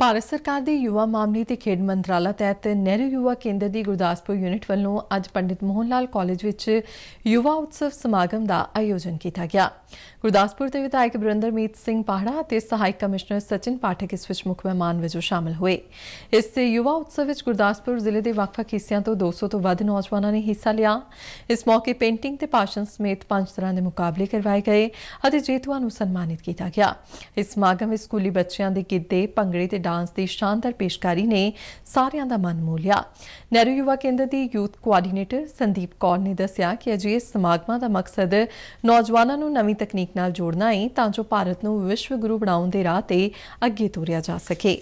ਭਾਰਤ ਸਰਕਾਰ ਦੇ ਯੁਵਾ ਮਾਮਲੇ ਤੇ ਖੇਡ ਮੰਤਰਾਲਾ ਤਹਿਤ ਨਹਿਰੂ ਯੁਵਾ ਕੇਂਦਰ ਦੀ ਗੁਰਦਾਸਪੁਰ ਯੂਨਿਟ ਵੱਲੋਂ ਅੱਜ ਪੰਡਿਤ ਮੋਹਨ ਲਾਲ ਕਾਲਜ ਵਿੱਚ ਯੁਵਾ ਉਤਸਵ ਸਮਾਗਮ ਦਾ ਆਯੋਜਨ ਕੀਤਾ ਗਿਆ ਗੁਰਦਾਸਪੁਰ ਦੇ ਵਿਧਾਇਕ ਬ੍ਰਿੰਦਰਮੀਤ ਸਿੰਘ ਪਾਹੜਾ ਅਤੇ ਸਹਾਇਕ ਕਮਿਸ਼ਨਰ ਸਚਿਨ ਪਾਠਕ ਇਸ ਵਿੱਚ ਮੁੱਖ ਮਹਿਮਾਨ ਵਜੋਂ ਸ਼ਾਮਲ ਹੋਏ ਇਸ ਯੁਵਾ ਉਤਸਵ ਵਿੱਚ ਗੁਰਦਾਸਪੁਰ ਜ਼ਿਲ੍ਹੇ ਦੇ ਵੱਖ-ਵੱਖ ਹਿੱਸਿਆਂ ਤੋਂ 200 ਤੋਂ ਵੱਧ ਨੌਜਵਾਨਾਂ ਨੇ ਹਿੱਸਾ ਲਿਆ ਇਸ ਮੌਕੇ ਪੇਂਟਿੰਗ ਤੇ ਪਾਸ਼ਨ ਸਮੇਤ ਪੰਜ ਤਰ੍ਹਾਂ ਦੇ ਮੁਕਾਬਲੇ ਕਰਵਾਏ ਗਏ ਅਤੇ ਜੇਤੂਆਂ ਨੂੰ ਸਨਮਾਨਿਤ ਕੀਤਾ ਗਿਆ ਇਸ ਸਮਾਗਮ ਵਿੱਚ ਸਕੂਲੀ ਬੱਚਿਆਂ ਦੇ ਗਿੱਧੇ ਭੰਗੜੇ ਤੇ ਡਾਂਸ ਦੀ ਸ਼ਾਨਦਾਰ ਪੇਸ਼ਕਾਰੀ ਨੇ ਸਾਰਿਆਂ ਦਾ ਮਨ ਮੋਹ ਲਿਆ ਨਹਿਰੂ ਯੁਵਾ ਕੇਂਦਰ ਦੀ ਯੂਥ ਕੋਆਰਡੀਨੇਟਰ ਸੰਦੀਪ ਕੌਰ ਨੇ ਦੱਸਿਆ ਕਿ ਅਜੇ ਇਸ ਸਮਾਗਮਾਂ ਦਾ ਮਕਸਦ ਨੌਜਵਾਨਾਂ ਨੂੰ ਨਵੀਂ ਤਕਨੀਕ ਨਾਲ ਜੋੜਨਾ ਹੈ ਤਾਂ ਜੋ ਭਾਰਤ ਨੂੰ ਵਿਸ਼ਵ ਗੁਰੂ ਬਣਾਉਣ ਦੇ ਰਾਹ ਤੇ ਅੱਗੇ ਤੋਰਿਆ ਜਾ ਸਕੇ